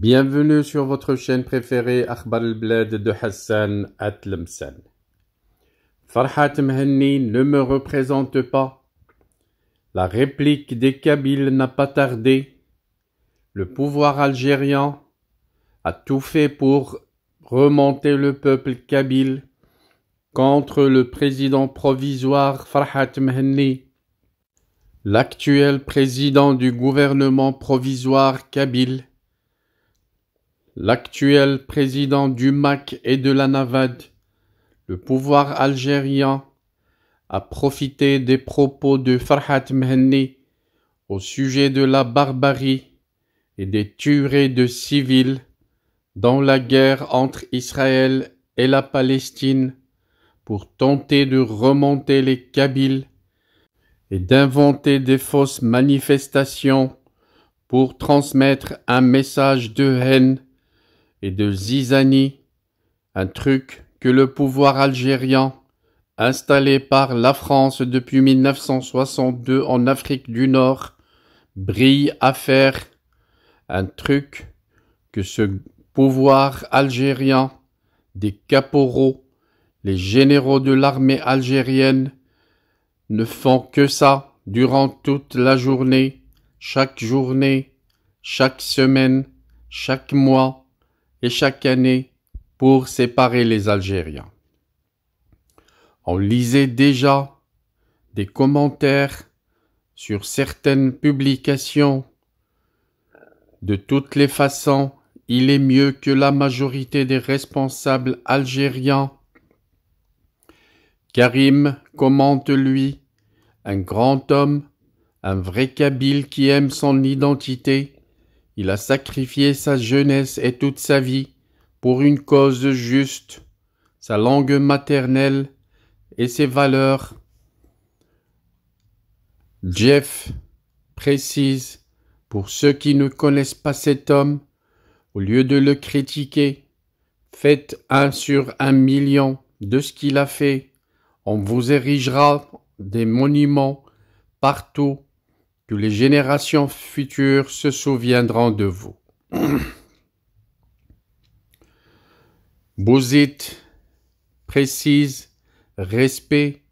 Bienvenue sur votre chaîne préférée Akhbar al-Bled de Hassan Atlemsen. Farhat Mhenni ne me représente pas. La réplique des Kabyles n'a pas tardé. Le pouvoir algérien a tout fait pour remonter le peuple kabyle contre le président provisoire Farhat Mhenni. L'actuel président du gouvernement provisoire kabyle l'actuel président du MAC et de la NAVAD, le pouvoir algérien, a profité des propos de Farhat Mehni au sujet de la barbarie et des tueries de civils dans la guerre entre Israël et la Palestine pour tenter de remonter les Kabyles et d'inventer des fausses manifestations pour transmettre un message de haine et de zizanie, un truc que le pouvoir algérien, installé par la France depuis 1962 en Afrique du Nord, brille à faire, un truc que ce pouvoir algérien, des caporaux, les généraux de l'armée algérienne, ne font que ça durant toute la journée, chaque journée, chaque semaine, chaque mois, et chaque année pour séparer les Algériens. On lisait déjà des commentaires sur certaines publications. De toutes les façons, il est mieux que la majorité des responsables algériens. Karim commente lui, un grand homme, un vrai Kabyle qui aime son identité, il a sacrifié sa jeunesse et toute sa vie pour une cause juste, sa langue maternelle et ses valeurs. Jeff précise, pour ceux qui ne connaissent pas cet homme, au lieu de le critiquer, faites un sur un million de ce qu'il a fait. On vous érigera des monuments partout que les générations futures se souviendront de vous. Bouzit précise respect.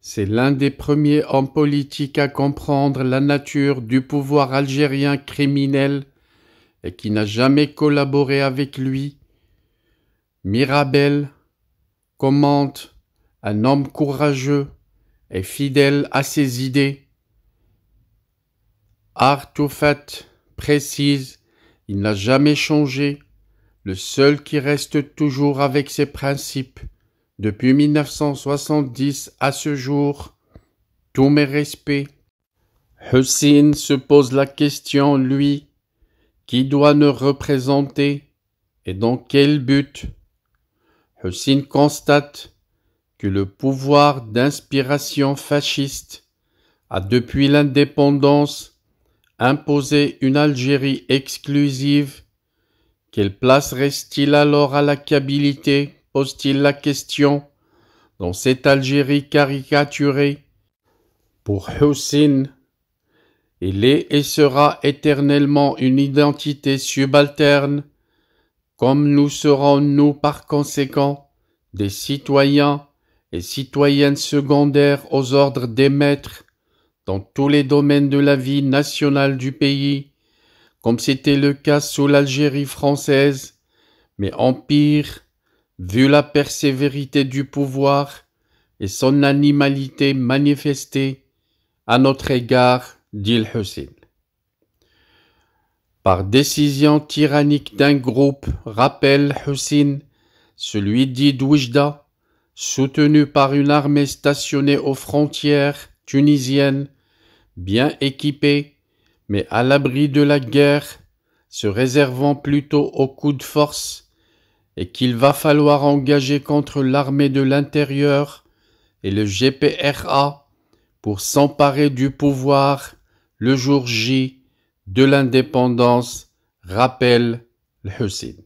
C'est l'un des premiers hommes politiques à comprendre la nature du pouvoir algérien criminel et qui n'a jamais collaboré avec lui. Mirabel commente un homme courageux et fidèle à ses idées fait, précise, il n'a jamais changé, le seul qui reste toujours avec ses principes, depuis 1970 à ce jour, tous mes respects. Hussein se pose la question, lui, qui doit nous représenter et dans quel but Hussein constate que le pouvoir d'inspiration fasciste a depuis l'indépendance imposer une Algérie exclusive, quelle place reste-t-il alors à la cabilité, pose-t-il la question, dans cette Algérie caricaturée Pour Hussein, il est et sera éternellement une identité subalterne, comme nous serons nous par conséquent des citoyens et citoyennes secondaires aux ordres des maîtres dans tous les domaines de la vie nationale du pays, comme c'était le cas sous l'Algérie française, mais en pire, vu la persévérité du pouvoir et son animalité manifestée à notre égard, dit Hussein. Par décision tyrannique d'un groupe, rappelle Hussein, celui dit d'Oujda, soutenu par une armée stationnée aux frontières tunisiennes bien équipés, mais à l'abri de la guerre, se réservant plutôt aux coups de force, et qu'il va falloir engager contre l'armée de l'intérieur et le GPRA pour s'emparer du pouvoir le jour J de l'indépendance, rappelle le Hussein.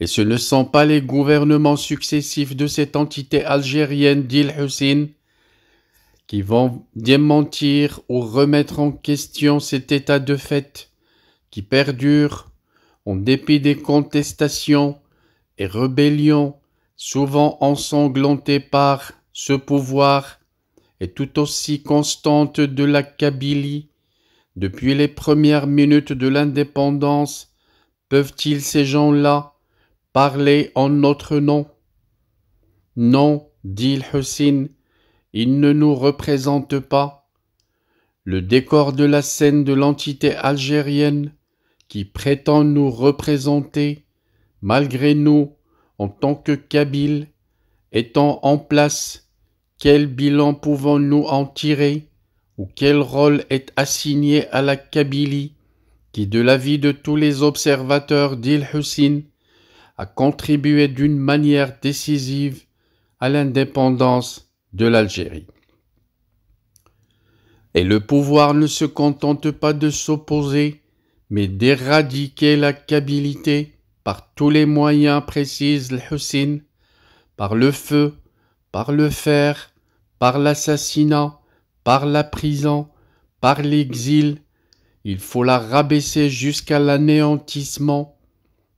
Et ce ne sont pas les gouvernements successifs de cette entité algérienne, dit Hussein, qui vont démentir ou remettre en question cet état de fait qui perdure en dépit des contestations et rébellions souvent ensanglantées par ce pouvoir et tout aussi constante de la Kabylie depuis les premières minutes de l'indépendance peuvent-ils ces gens-là parler en notre nom Non, dit Hussein, il ne nous représente pas. Le décor de la scène de l'entité algérienne qui prétend nous représenter, malgré nous, en tant que Kabyle, étant en place, quel bilan pouvons-nous en tirer ou quel rôle est assigné à la Kabylie qui, de l'avis de tous les observateurs d'Il-Hussein, a contribué d'une manière décisive à l'indépendance de l'Algérie. Et le pouvoir ne se contente pas de s'opposer, mais d'éradiquer la cabilité par tous les moyens, précises l'Hussein, par le feu, par le fer, par l'assassinat, par la prison, par l'exil. Il faut la rabaisser jusqu'à l'anéantissement.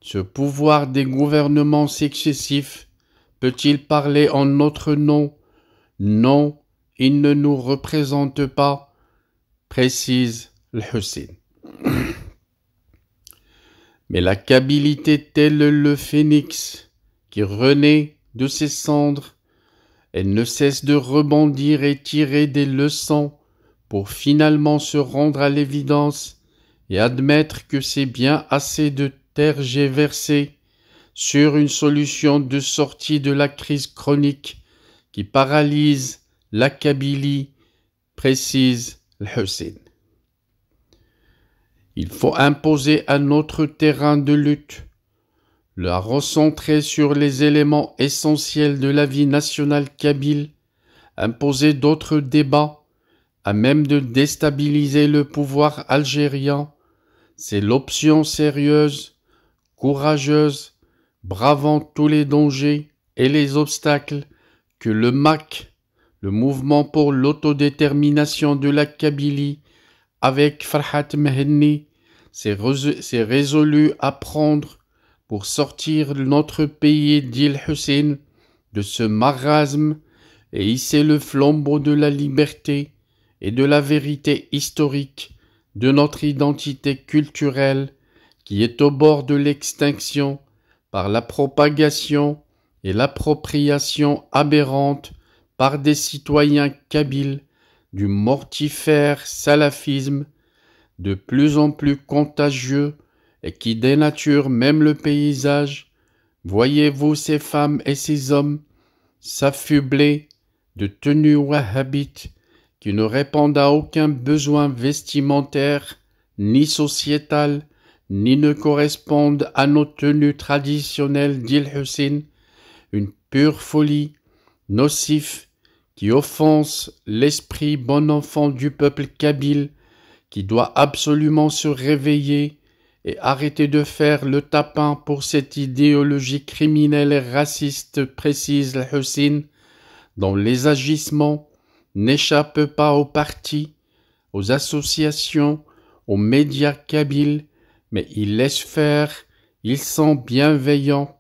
Ce pouvoir des gouvernements successifs peut-il parler en notre nom non, il ne nous représente pas, précise le Hussein. Mais la cabilité telle le phénix qui renaît de ses cendres, elle ne cesse de rebondir et tirer des leçons pour finalement se rendre à l'évidence et admettre que c'est bien assez de tergiverser sur une solution de sortie de la crise chronique qui paralyse Kabylie, précise Hussein. Il faut imposer un autre terrain de lutte, la recentrer sur les éléments essentiels de la vie nationale kabyle, imposer d'autres débats, à même de déstabiliser le pouvoir algérien, c'est l'option sérieuse, courageuse, bravant tous les dangers et les obstacles que le MAC, le mouvement pour l'autodétermination de la Kabylie, avec Farhat Mehenni, s'est résolu à prendre pour sortir notre pays d'Il Hussein de ce marasme et hisser le flambeau de la liberté et de la vérité historique de notre identité culturelle qui est au bord de l'extinction par la propagation et l'appropriation aberrante par des citoyens kabyles du mortifère salafisme de plus en plus contagieux et qui dénature même le paysage, voyez-vous ces femmes et ces hommes s'affubler de tenues wahhabites qui ne répondent à aucun besoin vestimentaire, ni sociétal, ni ne correspondent à nos tenues traditionnelles d'Il une pure folie, nocif, qui offense l'esprit bon enfant du peuple kabyle, qui doit absolument se réveiller et arrêter de faire le tapin pour cette idéologie criminelle et raciste, précise la Hussein, dont les agissements n'échappent pas aux partis, aux associations, aux médias kabyles, mais ils laissent faire, ils sont bienveillants,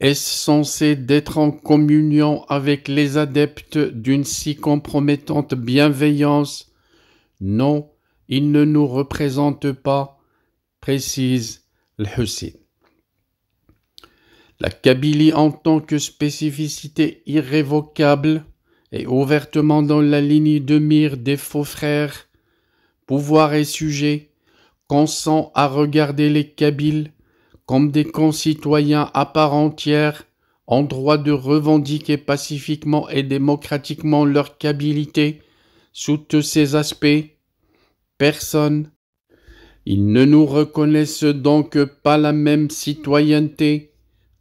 est censé d'être en communion avec les adeptes d'une si compromettante bienveillance. Non, il ne nous représente pas, précise l'Hussein. La Kabylie en tant que spécificité irrévocable et ouvertement dans la ligne de mire des faux frères, pouvoir et sujet, consent à regarder les Kabyles comme des concitoyens à part entière, en droit de revendiquer pacifiquement et démocratiquement leur cabilité sous tous ces aspects, personne. Ils ne nous reconnaissent donc pas la même citoyenneté,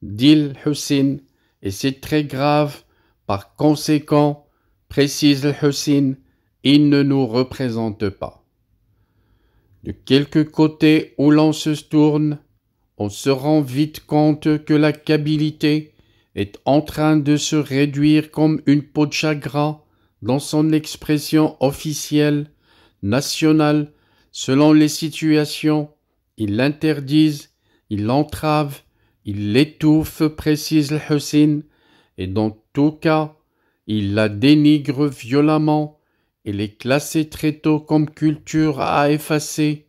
dit Hussein, et c'est très grave. Par conséquent, précise Hussein, ils ne nous représentent pas. De quelque côté où l'on se tourne, on se rend vite compte que la cabilité est en train de se réduire comme une peau de chagrin dans son expression officielle, nationale, selon les situations. Ils l'interdisent, ils l'entrave, ils l'étouffent, précise le Hussein, et dans tout cas, ils la dénigrent violemment et les classer très tôt comme culture à effacer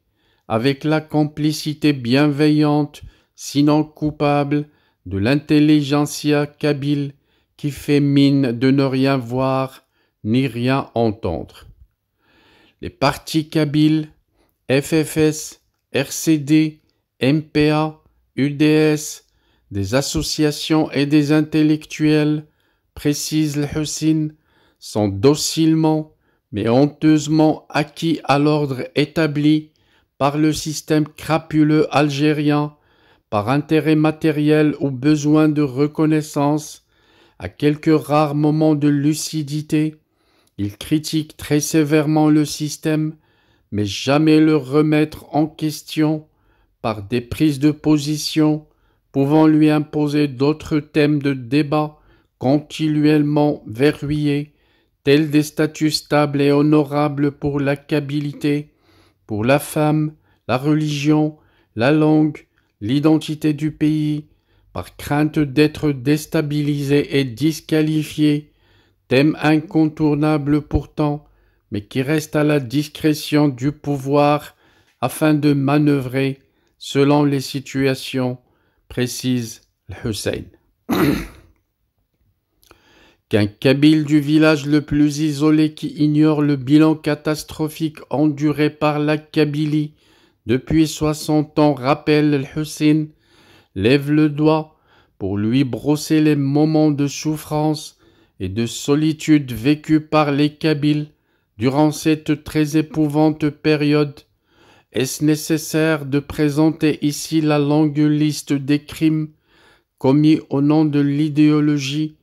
avec la complicité bienveillante, sinon coupable, de l'intelligentsia kabyle qui fait mine de ne rien voir ni rien entendre. Les partis kabyles, FFS, RCD, MPA, UDS, des associations et des intellectuels, précise le Hussein, sont docilement mais honteusement acquis à l'ordre établi par le système crapuleux algérien, par intérêt matériel ou besoin de reconnaissance, à quelques rares moments de lucidité, il critique très sévèrement le système, mais jamais le remettre en question par des prises de position pouvant lui imposer d'autres thèmes de débat continuellement verrouillés, tels des statuts stables et honorables pour la cabilité, pour la femme, la religion, la langue, l'identité du pays, par crainte d'être déstabilisé et disqualifié, thème incontournable pourtant, mais qui reste à la discrétion du pouvoir afin de manœuvrer selon les situations, précise Hussein. qu'un kabyle du village le plus isolé qui ignore le bilan catastrophique enduré par la Kabylie depuis soixante ans rappelle Hussein, lève le doigt pour lui brosser les moments de souffrance et de solitude vécus par les Kabyles durant cette très épouvante période. Est-ce nécessaire de présenter ici la longue liste des crimes commis au nom de l'idéologie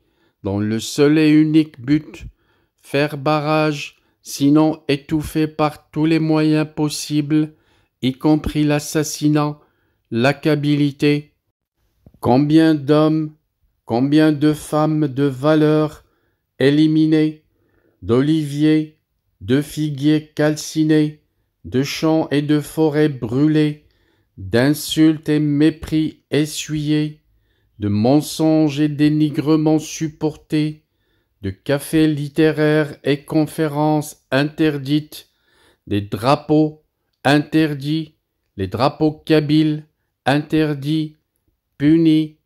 dont le seul et unique but, faire barrage, sinon étouffer par tous les moyens possibles, y compris l'assassinat, l'acabilité. Combien d'hommes, combien de femmes de valeur éliminées, d'oliviers, de figuiers calcinés, de champs et de forêts brûlés, d'insultes et mépris essuyés, de mensonges et dénigrements supportés, de cafés littéraires et conférences interdites, des drapeaux interdits, les drapeaux kabyles interdits, punis,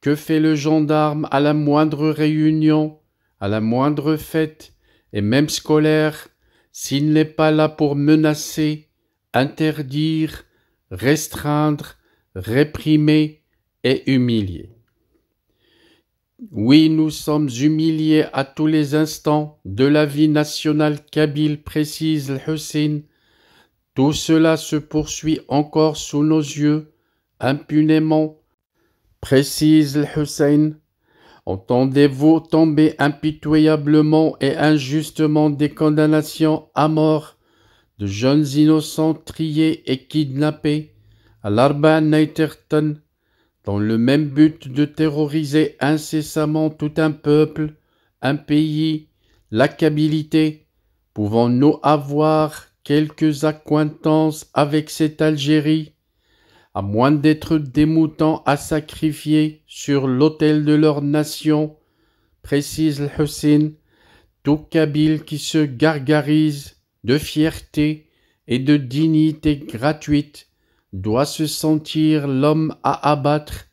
que fait le gendarme à la moindre réunion, à la moindre fête, et même scolaire, s'il n'est pas là pour menacer, interdire, restreindre, réprimer et humilier. Oui, nous sommes humiliés à tous les instants de la vie nationale kabyle, précise Hussein. Tout cela se poursuit encore sous nos yeux, impunément, précise Hussein. Entendez-vous tomber impitoyablement et injustement des condamnations à mort de jeunes innocents triés et kidnappés à l'Arba dans le même but de terroriser incessamment tout un peuple, un pays, cabilité, pouvons-nous avoir quelques accointances avec cette Algérie, à moins d'être des moutons à sacrifier sur l'autel de leur nation, précise le Hussein, tout Kabyle qui se gargarise de fierté et de dignité gratuite doit se sentir l'homme à abattre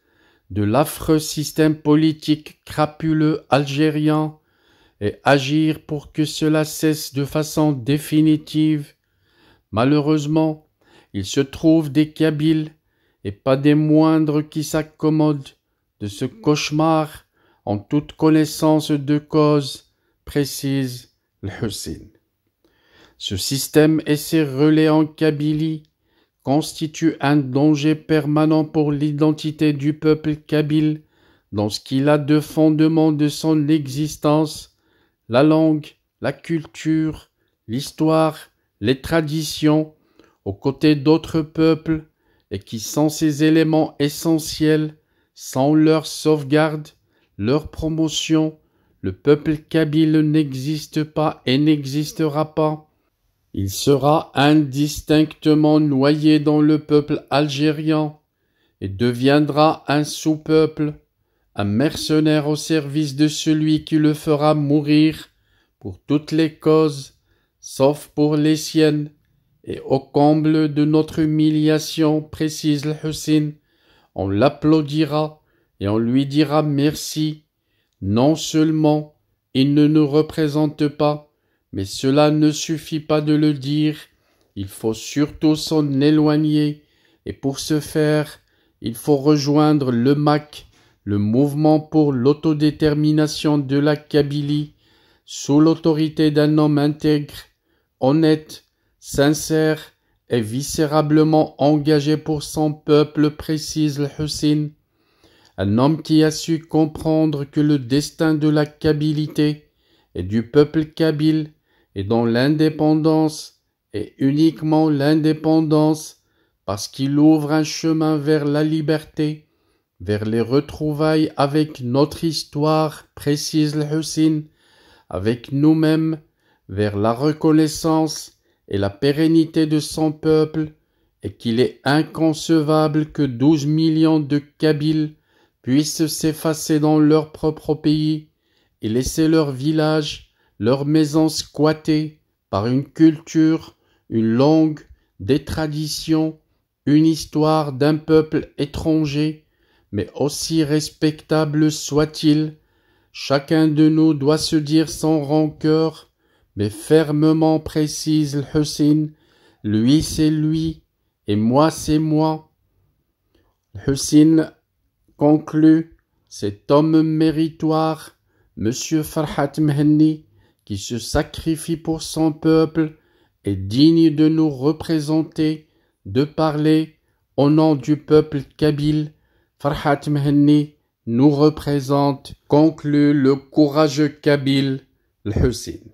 de l'affreux système politique crapuleux algérien et agir pour que cela cesse de façon définitive. Malheureusement, il se trouve des Kabyles, et pas des moindres qui s'accommodent de ce cauchemar en toute connaissance de cause, précise le Hussein. Ce système et ses relais en Kabylie constitue un danger permanent pour l'identité du peuple kabyle dans ce qu'il a de fondement de son existence, la langue, la culture, l'histoire, les traditions, aux côtés d'autres peuples, et qui sans ces éléments essentiels, sans leur sauvegarde, leur promotion, le peuple kabyle n'existe pas et n'existera pas. Il sera indistinctement noyé dans le peuple algérien et deviendra un sous-peuple, un mercenaire au service de celui qui le fera mourir pour toutes les causes, sauf pour les siennes, et au comble de notre humiliation, précise le Hussein, on l'applaudira et on lui dira merci. Non seulement il ne nous représente pas, mais cela ne suffit pas de le dire, il faut surtout s'en éloigner, et pour ce faire, il faut rejoindre le MAC, le mouvement pour l'autodétermination de la Kabylie, sous l'autorité d'un homme intègre, honnête, sincère et viscérablement engagé pour son peuple, précise le Hussein, un homme qui a su comprendre que le destin de la Kabilité et du peuple kabyle et dont l'indépendance est uniquement l'indépendance parce qu'il ouvre un chemin vers la liberté, vers les retrouvailles avec notre histoire, précise le Hussein, avec nous-mêmes, vers la reconnaissance et la pérennité de son peuple, et qu'il est inconcevable que douze millions de Kabyles puissent s'effacer dans leur propre pays et laisser leur village leur maison squattée par une culture, une langue, des traditions, une histoire d'un peuple étranger, mais aussi respectable soit-il, chacun de nous doit se dire sans rancœur, mais fermement précise Hussein, lui c'est lui, et moi c'est moi. Hussein conclut, cet homme méritoire, Monsieur Farhat Mehni, qui se sacrifie pour son peuple, est digne de nous représenter, de parler au nom du peuple kabyle. Farhat Mehni nous représente, conclut le courageux kabyle, le